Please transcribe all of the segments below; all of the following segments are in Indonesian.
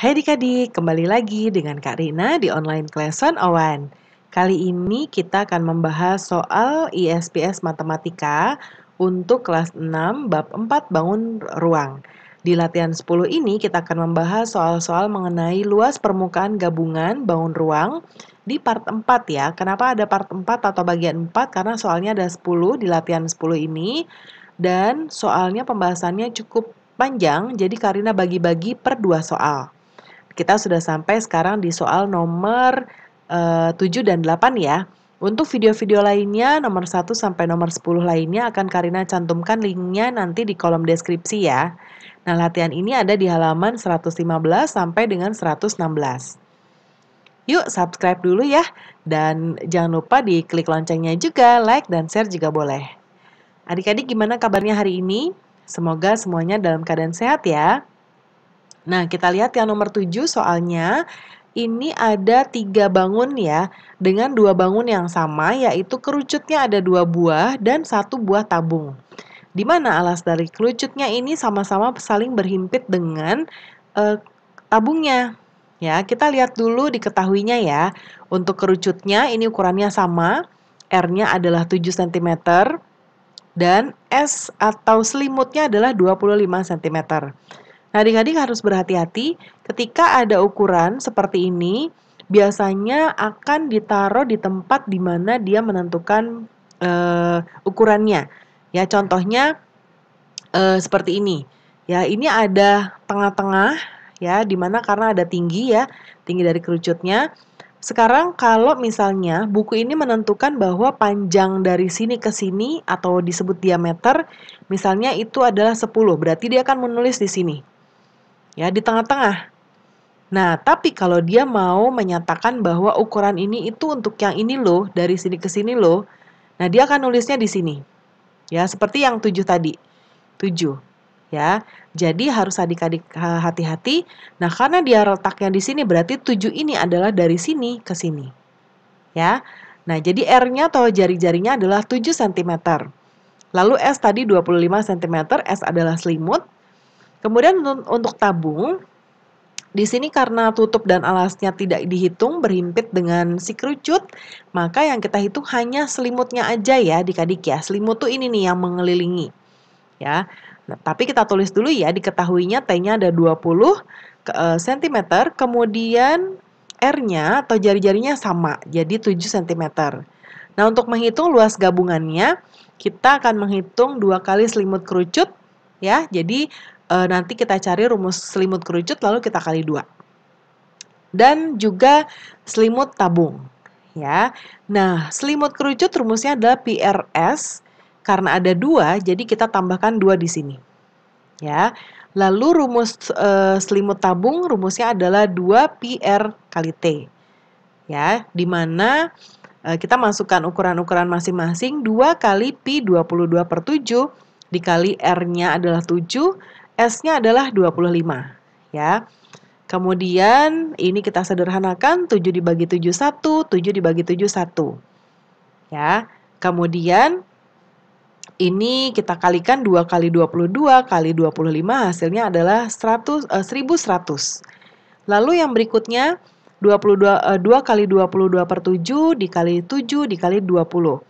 Hai adik-adik, kembali lagi dengan Kak Rina di Online Class Owen. Kali ini kita akan membahas soal ISPS Matematika untuk kelas 6 bab 4 bangun ruang. Di latihan 10 ini kita akan membahas soal-soal mengenai luas permukaan gabungan bangun ruang di part 4 ya. Kenapa ada part 4 atau bagian 4? Karena soalnya ada 10 di latihan 10 ini dan soalnya pembahasannya cukup panjang jadi Karina bagi-bagi per dua soal kita sudah sampai sekarang di soal nomor eh, uh, 7 dan 8 ya. Untuk video-video lainnya, nomor 1 sampai nomor 10 lainnya akan Karina cantumkan linknya nanti di kolom deskripsi ya. Nah, latihan ini ada di halaman 115 sampai dengan 116. Yuk, subscribe dulu ya. Dan jangan lupa di klik loncengnya juga, like dan share juga boleh. Adik-adik gimana kabarnya hari ini? Semoga semuanya dalam keadaan sehat ya. Nah, kita lihat yang nomor 7 soalnya ini ada tiga bangun ya dengan dua bangun yang sama yaitu kerucutnya ada dua buah dan satu buah tabung. Di mana alas dari kerucutnya ini sama-sama saling berhimpit dengan uh, tabungnya. Ya, kita lihat dulu diketahuinya ya. Untuk kerucutnya ini ukurannya sama, R-nya adalah 7 cm dan S atau selimutnya adalah 25 cm. Nah, adik-adik harus berhati-hati ketika ada ukuran seperti ini, biasanya akan ditaruh di tempat di mana dia menentukan uh, ukurannya. Ya, contohnya uh, seperti ini. Ya, ini ada tengah-tengah ya, di mana karena ada tinggi ya, tinggi dari kerucutnya. Sekarang kalau misalnya buku ini menentukan bahwa panjang dari sini ke sini atau disebut diameter, misalnya itu adalah 10, berarti dia akan menulis di sini ya di tengah-tengah. Nah, tapi kalau dia mau menyatakan bahwa ukuran ini itu untuk yang ini loh, dari sini ke sini loh, nah dia akan nulisnya di sini. Ya, seperti yang tujuh tadi. Tujuh. Ya, jadi harus adik-adik hati-hati. Nah, karena dia letaknya di sini, berarti tujuh ini adalah dari sini ke sini. Ya, nah jadi R-nya atau jari-jarinya adalah tujuh cm. Lalu S tadi 25 cm, S adalah selimut, Kemudian untuk tabung, di sini karena tutup dan alasnya tidak dihitung berhimpit dengan si kerucut, maka yang kita hitung hanya selimutnya aja ya dikadik ya. Selimut tuh ini nih yang mengelilingi. Ya. Nah, tapi kita tulis dulu ya diketahuinya T-nya ada 20 cm, eh, kemudian R-nya atau jari-jarinya sama, jadi 7 cm. Nah, untuk menghitung luas gabungannya, kita akan menghitung dua kali selimut kerucut ya. Jadi e, nanti kita cari rumus selimut kerucut lalu kita kali dua. Dan juga selimut tabung ya. Nah, selimut kerucut rumusnya adalah PRS karena ada dua, jadi kita tambahkan dua di sini. Ya. Lalu rumus e, selimut tabung rumusnya adalah 2 PR kali T. Ya, dimana eh, kita masukkan ukuran-ukuran masing-masing 2 kali pi 22 per 7 dikali R-nya adalah 7, S-nya adalah 25 ya. Kemudian ini kita sederhanakan 7 dibagi 7 1, 7 dibagi 7 1. Ya. Kemudian ini kita kalikan 2 kali 22 kali 25 hasilnya adalah 100 eh, 1100. Lalu yang berikutnya 22 eh, 2 kali 22 per 7 dikali 7 dikali 20.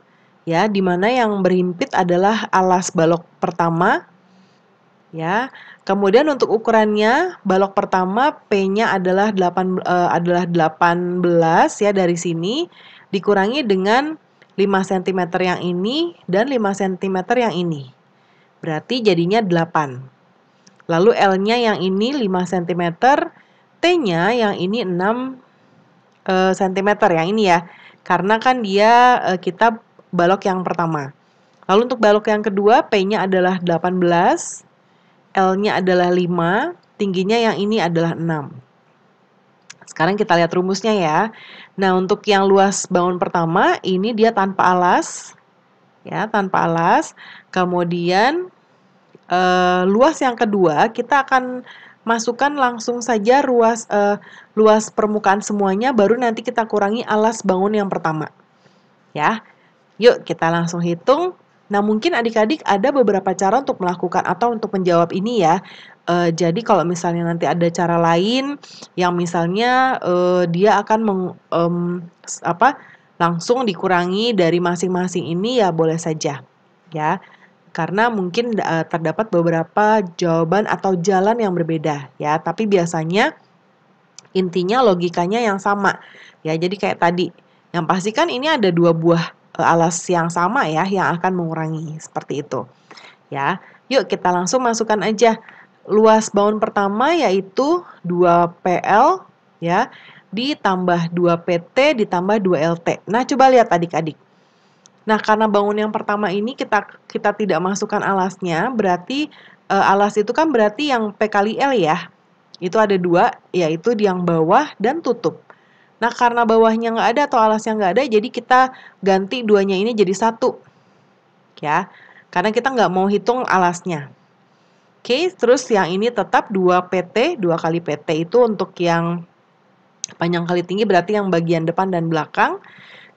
ya di mana yang berhimpit adalah alas balok pertama ya. Kemudian untuk ukurannya balok pertama P-nya adalah 8 uh, eh, adalah 18 ya dari sini dikurangi dengan 5 cm yang ini dan 5 cm yang ini. Berarti jadinya 8. Lalu L-nya yang ini 5 cm, T-nya yang ini 6 uh, cm yang ini ya. Karena kan dia uh, kita balok yang pertama. Lalu untuk balok yang kedua, P-nya adalah 18, L-nya adalah 5, tingginya yang ini adalah 6. Sekarang kita lihat rumusnya ya. Nah, untuk yang luas bangun pertama, ini dia tanpa alas. Ya, tanpa alas. Kemudian, eh, luas yang kedua, kita akan masukkan langsung saja ruas eh, luas permukaan semuanya, baru nanti kita kurangi alas bangun yang pertama. Ya, Yuk kita langsung hitung. Nah mungkin adik-adik ada beberapa cara untuk melakukan atau untuk menjawab ini ya. E, jadi kalau misalnya nanti ada cara lain yang misalnya e, dia akan meng, e, apa langsung dikurangi dari masing-masing ini ya boleh saja ya. Karena mungkin e, terdapat beberapa jawaban atau jalan yang berbeda ya. Tapi biasanya intinya logikanya yang sama ya. Jadi kayak tadi yang pasti kan ini ada dua buah alas yang sama ya yang akan mengurangi seperti itu. Ya. Yuk kita langsung masukkan aja luas baun pertama yaitu 2 PL ya ditambah 2 PT ditambah 2 LT. Nah, coba lihat adik-adik. Nah, karena bangun yang pertama ini kita kita tidak masukkan alasnya, berarti e, alas itu kan berarti yang P kali L ya. Itu ada dua, yaitu yang bawah dan tutup. Nah karena bawahnya nggak ada atau alasnya nggak ada, jadi kita ganti duanya ini jadi satu, ya. Karena kita nggak mau hitung alasnya. Oke, terus yang ini tetap 2 PT, 2 kali PT itu untuk yang panjang kali tinggi berarti yang bagian depan dan belakang.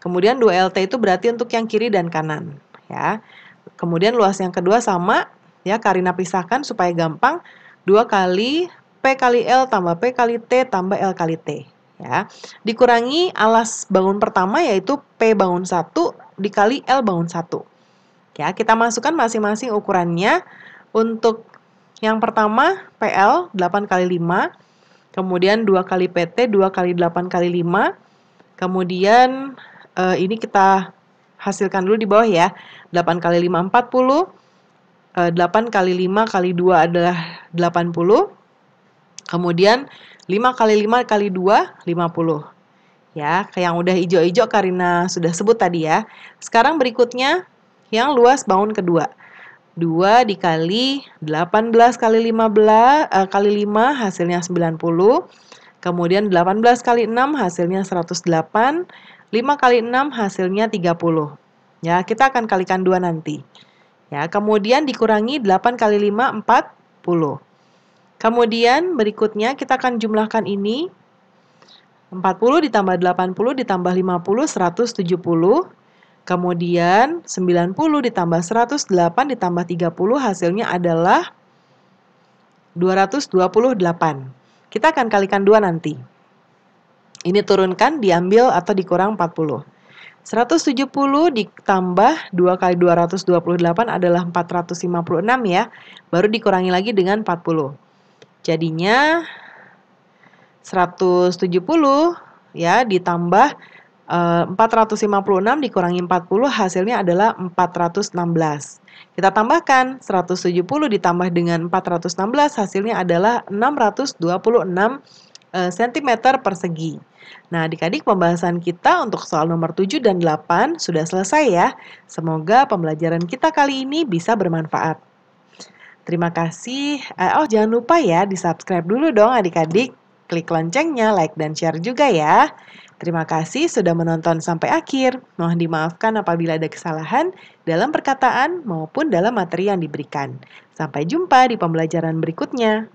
Kemudian 2 LT itu berarti untuk yang kiri dan kanan, ya. Kemudian luas yang kedua sama, ya Karina pisahkan supaya gampang. 2 kali P kali L tambah P kali T tambah L kali T ya. Dikurangi alas bangun pertama yaitu P bangun 1 dikali L bangun 1. Ya, kita masukkan masing-masing ukurannya. Untuk yang pertama PL 8 kali 5, kemudian 2 kali PT 2 kali 8 kali 5. Kemudian eh, ini kita hasilkan dulu di bawah ya. 8 kali 5 40. 8 kali 5 kali 2 adalah 80. Kemudian 5 kali 5 kali 2, 50. Ya, kayak yang udah ijo-ijo Karina sudah sebut tadi ya. Sekarang berikutnya yang luas bangun kedua. 2 dikali 18 kali 15 eh, kali 5 hasilnya 90. Kemudian 18 kali 6 hasilnya 108. 5 kali 6 hasilnya 30. Ya, kita akan kalikan 2 nanti. Ya, kemudian dikurangi 8 kali 5 40. Kemudian berikutnya kita akan jumlahkan ini. 40 ditambah 80 ditambah 50, 170. Kemudian 90 ditambah 108 ditambah 30 hasilnya adalah 228. Kita akan kalikan 2 nanti. Ini turunkan, diambil atau dikurang 40. 170 ditambah 2 kali 228 adalah 456 ya. Baru dikurangi lagi dengan 40. Jadinya 170 ya ditambah e, eh, 456 dikurangi 40 hasilnya adalah 416. Kita tambahkan 170 ditambah dengan 416 hasilnya adalah 626 cm eh, persegi. Nah, adik-adik pembahasan kita untuk soal nomor 7 dan 8 sudah selesai ya. Semoga pembelajaran kita kali ini bisa bermanfaat. Terima kasih. Uh, oh, jangan lupa ya di-subscribe dulu dong adik-adik. Klik loncengnya, like dan share juga ya. Terima kasih sudah menonton sampai akhir. Mohon dimaafkan apabila ada kesalahan dalam perkataan maupun dalam materi yang diberikan. Sampai jumpa di pembelajaran berikutnya.